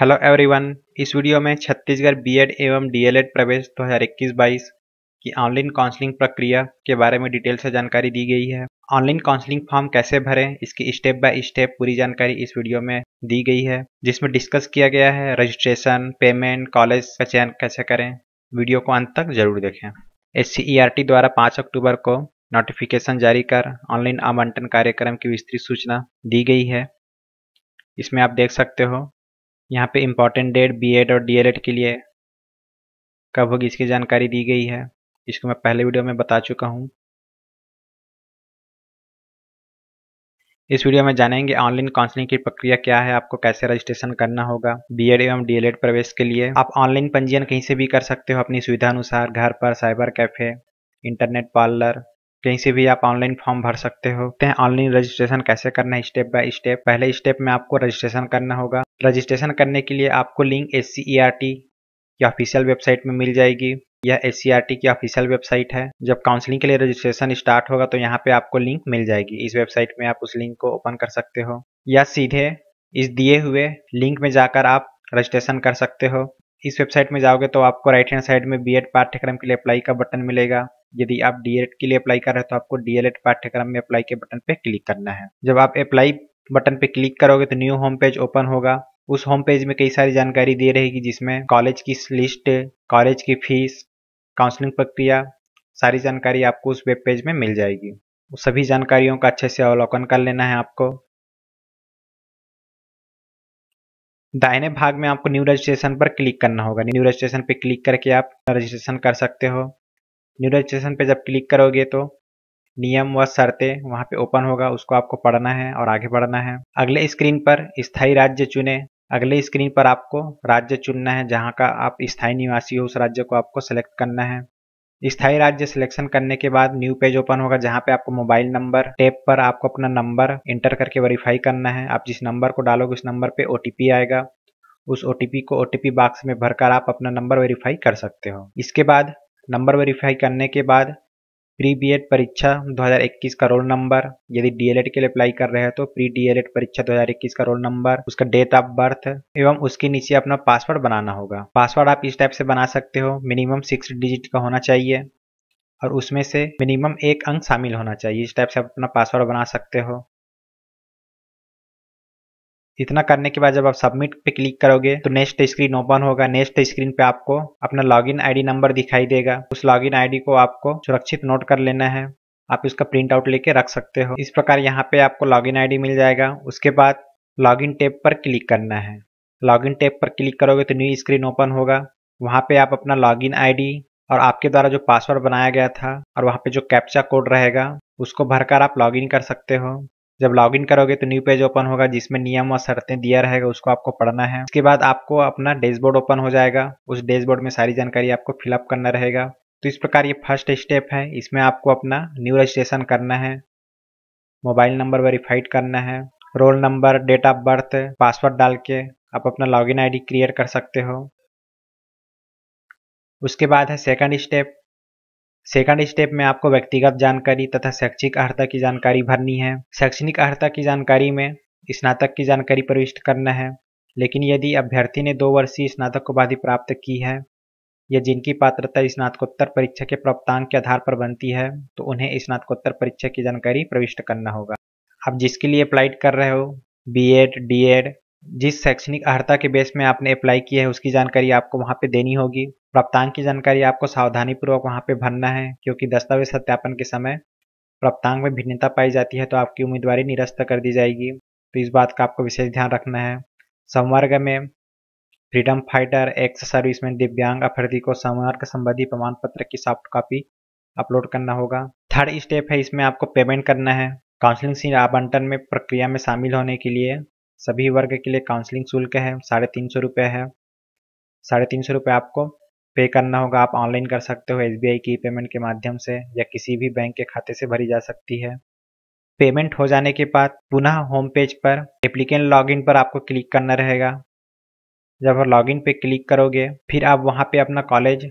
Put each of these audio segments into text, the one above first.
hello everyone इस video में Chhattisgarh BEd एवं डीएलएड प्रवेश 2021-22 की ऑनलाइन काउंसलिंग प्रक्रिया के बारे में डिटेल से जानकारी दी गई है ऑनलाइन काउंसलिंग फॉर्म कैसे भरें इसकी स्टेप बाय स्टेप पूरी जानकारी इस वीडियो में दी गई है जिसमें डिस्कस किया गया है रजिस्ट्रेशन पेमेंट कॉलेज का चयन कैसे करें वीडियो को अंत तक जरूर देखें एस e द्वारा पाँच अक्टूबर को नोटिफिकेशन जारी कर ऑनलाइन आमंटन कार्यक्रम की विस्तृत सूचना दी गई है इसमें आप देख सकते हो यहाँ पे इम्पॉर्टेंट डेट बी एड और डीएलएड के लिए कब होगी इसकी जानकारी दी गई है इसको मैं पहले वीडियो में बता चुका हूँ इस वीडियो में जानेंगे ऑनलाइन काउंसलिंग की प्रक्रिया क्या है आपको कैसे रजिस्ट्रेशन करना होगा बी एड एवं डी प्रवेश के लिए आप ऑनलाइन पंजीयन कहीं से भी कर सकते हो अपनी सुविधा अनुसार घर पर साइबर कैफे इंटरनेट पार्लर कहीं से भी आप ऑनलाइन फॉर्म भर सकते हो ऑनलाइन रजिस्ट्रेशन कैसे करना है स्टेप बाय स्टेप पहले स्टेप में आपको रजिस्ट्रेशन करना होगा रजिस्ट्रेशन करने के लिए आपको लिंक एस e की ऑफिशियल वेबसाइट में मिल जाएगी यह एस e की ऑफिशियल वेबसाइट है जब काउंसलिंग के लिए रजिस्ट्रेशन स्टार्ट होगा तो यहाँ पे आपको लिंक मिल जाएगी इस वेबसाइट में आप उस लिंक को ओपन कर सकते हो या सीधे इस दिए हुए लिंक में जाकर आप रजिस्ट्रेशन कर सकते हो इस वेबसाइट में जाओगे तो आपको राइट हैंड साइड में बीएड पाठ्यक्रम के लिए अप्लाई का बटन मिलेगा यदि आप डीएड के लिए अप्लाई कर रहे हो तो आपको डीएलएड पाठ्यक्रम में अप्लाई के बटन पे क्लिक करना है जब आप अप्लाई बटन पे क्लिक करोगे तो न्यू होम पेज ओपन होगा उस होम पेज में कई सारी जानकारी दे रहेगी जिसमें कॉलेज की लिस्ट कॉलेज की फीस काउंसलिंग प्रक्रिया सारी जानकारी आपको उस वेब पेज में मिल जाएगी उस सभी जानकारियों का अच्छे से अवलोकन कर लेना है आपको दाहिने भाग में आपको न्यू रजिस्ट्रेशन पर क्लिक करना होगा न्यू रजिस्ट्रेशन पर क्लिक करके आप रजिस्ट्रेशन कर सकते हो न्यू रजिस्ट्रेशन पर जब क्लिक करोगे तो नियम व शर्तें वहाँ पे ओपन होगा उसको आपको पढ़ना है और आगे बढ़ना है अगले स्क्रीन पर स्थाई राज्य चुने अगले स्क्रीन पर आपको राज्य चुनना है जहाँ का आप स्थायी निवासी हो उस राज्य को आपको सेलेक्ट करना है स्थायी राज्य सिलेक्शन करने के बाद न्यू पेज ओपन होगा जहाँ पे आपको मोबाइल नंबर टेप पर आपको अपना नंबर एंटर करके वेरीफाई करना है आप जिस नंबर को डालोगे उस नंबर पे ओ आएगा उस ओ को ओ बॉक्स में भरकर आप अपना नंबर वेरीफाई कर सकते हो इसके बाद नंबर वेरीफाई करने के बाद प्री बी परीक्षा 2021 का रोल नंबर यदि डीएलएड के लिए अप्लाई कर रहे हैं तो प्री डीएलएड परीक्षा 2021 का रोल नंबर उसका डेट ऑफ बर्थ एवं उसके नीचे अपना पासवर्ड बनाना होगा पासवर्ड आप इस टाइप से बना सकते हो मिनिमम सिक्स डिजिट का होना चाहिए और उसमें से मिनिमम एक अंक शामिल होना चाहिए इस टाइप से आप अपना पासवर्ड बना सकते हो इतना करने के बाद जब आप सबमिट पे क्लिक करोगे तो नेक्स्ट स्क्रीन ओपन होगा नेक्स्ट स्क्रीन पे आपको अपना लॉगिन आईडी नंबर दिखाई देगा उस लॉगिन आईडी को आपको सुरक्षित नोट कर लेना है आप इसका प्रिंट आउट लेके रख सकते हो इस प्रकार यहाँ पे आपको लॉगिन आईडी मिल जाएगा उसके बाद लॉगिन टेप पर क्लिक करना है लॉगिन टेप पर क्लिक करोगे तो न्यू स्क्रीन ओपन होगा वहाँ पे आप अपना लॉगिन आईडी और आपके द्वारा जो पासवर्ड बनाया गया था और वहाँ पे जो कैप्चा कोड रहेगा उसको भरकर आप लॉगिन कर सकते हो जब लॉगिन करोगे तो न्यू पेज ओपन होगा जिसमें नियम और शर्तें दिया रहेगा उसको आपको पढ़ना है उसके बाद आपको अपना डैशबोर्ड ओपन हो जाएगा उस डैशबोर्ड में सारी जानकारी आपको फिलअप करना रहेगा तो इस प्रकार ये फर्स्ट स्टेप है इसमें आपको अपना न्यू रजिस्ट्रेशन करना है मोबाइल नंबर वेरीफाइड करना है roll number date of birth password डाल के आप अपना लॉगिन आईडी क्रिएट कर सकते हो उसके बाद है सेकंड स्टेप सेकंड स्टेप में आपको व्यक्तिगत जानकारी तथा शैक्षिक अर्हता की जानकारी भरनी है शैक्षणिक अर्हता की जानकारी में स्नातक की जानकारी प्रविष्ट करना है लेकिन यदि अभ्यर्थी ने दो वर्षीय स्नातक उपाधि प्राप्त की है या जिनकी पात्रता स्नातकोत्तर परीक्षा के प्राप्तांक के आधार पर बनती है तो उन्हें स्नातकोत्तर परीक्षा की जानकारी प्रविष्ट करना होगा आप जिसके लिए अप्लाइड कर रहे हो बी एड डी एड जिस शैक्षणिक अर्हता के बेस में आपने अप्लाई किया है उसकी जानकारी आपको वहाँ पे देनी होगी प्राप्तांक की जानकारी आपको सावधानीपूर्वक वहाँ पे भरना है क्योंकि दस्तावेज सत्यापन के समय प्राप्तांक में भिन्नता पाई जाती है तो आपकी उम्मीदवारी निरस्त कर दी जाएगी तो इस बात का आपको विशेष ध्यान रखना है संवर्ग में फ्रीडम फाइटर एक्स सर्विस में दिव्यांग अभ्यर्थी को संवर्ग संबंधी प्रमाण पत्र की सॉफ्ट कॉपी अपलोड करना होगा थर्ड स्टेप है इसमें आपको पेमेंट करना है काउंसलिंग सीट आवंटन में प्रक्रिया में शामिल होने के लिए सभी वर्ग के लिए काउंसलिंग शुल्क है साढ़े तीन सौ रुपये है साढ़े तीन सौ रुपये आपको पे करना होगा आप ऑनलाइन कर सकते हो एस की पेमेंट के माध्यम से या किसी भी बैंक के खाते से भरी जा सकती है पेमेंट हो जाने के बाद पुनः होम पेज पर एप्लीकेंट लॉगिन पर आपको क्लिक करना रहेगा जब आप लॉगिन पे क्लिक करोगे फिर आप वहाँ पे अपना कॉलेज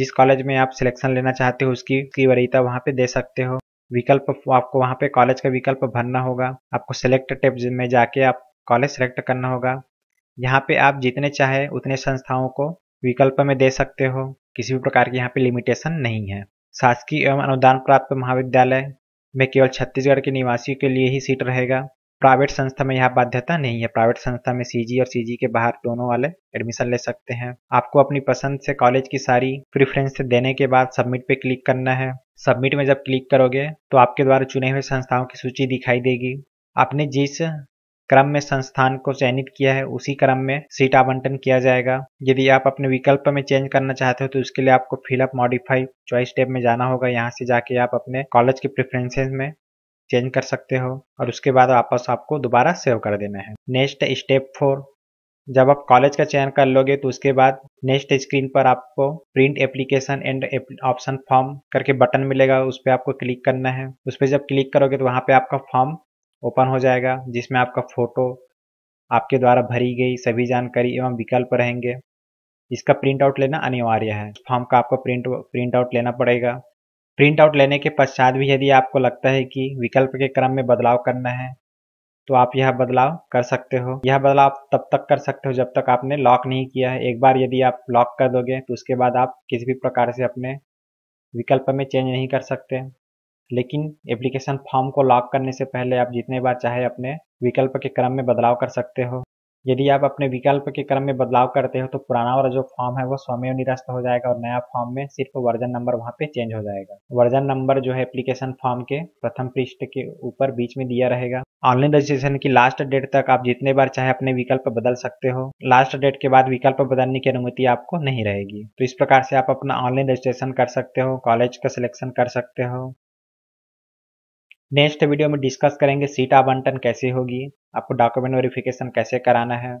जिस कॉलेज में आप सिलेक्शन लेना चाहते हो उसकी की वरीता वहाँ पे दे सकते हो विकल्प आपको वहाँ पे कॉलेज का विकल्प भरना होगा आपको सेलेक्ट टेप में जाके आप कॉलेज सेलेक्ट करना होगा यहाँ पे आप जितने चाहे उतने संस्थाओं को विकल्प में दे सकते हो किसी भी प्रकार की यहाँ पे लिमिटेशन नहीं है शासकीय एवं अनुदान प्राप्त महाविद्यालय में केवल छत्तीसगढ़ के निवासियों के लिए ही सीट रहेगा प्राइवेट संस्था में यह बाध्यता नहीं है प्राइवेट संस्था में सीजी और सीजी के बाहर दोनों वाले एडमिशन ले सकते हैं आपको अपनी पसंद से कॉलेज की सारी प्रिफ्रेंस देने के बाद सबमिट पे क्लिक करना है सबमिट में जब क्लिक करोगे तो आपके द्वारा चुने हुए संस्थाओं की सूची दिखाई देगी आपने जिस क्रम में संस्थान को चयनित किया है उसी क्रम में सीट आवंटन किया जाएगा यदि आप अपने विकल्प में चेंज करना चाहते हो तो उसके लिए आपको फिलअप मॉडिफाई चॉइस टेप में जाना होगा यहाँ से जाके आप अपने कॉलेज के प्रेफरेंसेस में चेंज कर सकते हो और उसके बाद वापस आपको दोबारा सेव कर देना है नेक्स्ट स्टेप फोर जब आप कॉलेज का चयन कर लोगे तो उसके बाद नेक्स्ट स्क्रीन पर आपको print application and option form करके बटन मिलेगा उस पर आपको क्लिक करना है उस पर जब क्लिक करोगे तो वहाँ पे आपका फॉर्म ओपन हो जाएगा जिसमें आपका फोटो आपके द्वारा भरी गई सभी जानकारी एवं विकल्प रहेंगे इसका प्रिंट आउट लेना अनिवार्य है फॉर्म का आपको प्रिंट प्रिंट आउट लेना पड़ेगा प्रिंट आउट लेने के पश्चात भी यदि आपको लगता है कि विकल्प के क्रम में बदलाव करना है तो आप यह बदलाव कर सकते हो यह बदलाव आप तब तक कर सकते हो जब तक आपने लॉक नहीं किया है एक बार यदि आप लॉक कर दोगे तो उसके बाद आप किसी भी प्रकार से अपने विकल्प में चेंज नहीं कर सकते लेकिन एप्लीकेशन फॉर्म को लॉक करने से पहले आप जितने बार चाहे अपने विकल्प के क्रम में बदलाव कर सकते हो यदि आप अपने विकल्प के क्रम में बदलाव करते हो तो पुराना वाला जो फॉर्म है वो स्वमेव निरस्त हो जाएगा और नया फॉर्म में सिर्फ वर्जन नंबर वहाँ पे चेंज हो जाएगा वर्जन नंबर जो है एप्लीकेशन फॉर्म के प्रथम पृष्ठ के ऊपर बीच में दिया रहेगा ऑनलाइन रजिस्ट्रेशन की लास्ट डेट तक आप जितने बार चाहे अपने विकल्प बदल सकते हो लास्ट डेट के बाद विकल्प बदलने की अनुमति आपको नहीं रहेगी तो इस प्रकार से आप अपना ऑनलाइन रजिस्ट्रेशन कर सकते हो कॉलेज का सिलेक्शन कर सकते हो नेक्स्ट वीडियो में डिस्कस करेंगे सीट आवंटन कैसे होगी आपको डॉक्यूमेंट वेरिफिकेशन कैसे कराना है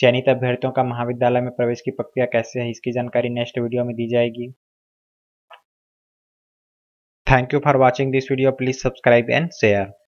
चयनित अभ्यर्थियों का महाविद्यालय में प्रवेश की प्रक्रिया कैसे है इसकी जानकारी नेक्स्ट वीडियो में दी जाएगी thank you for watching this video please subscribe and share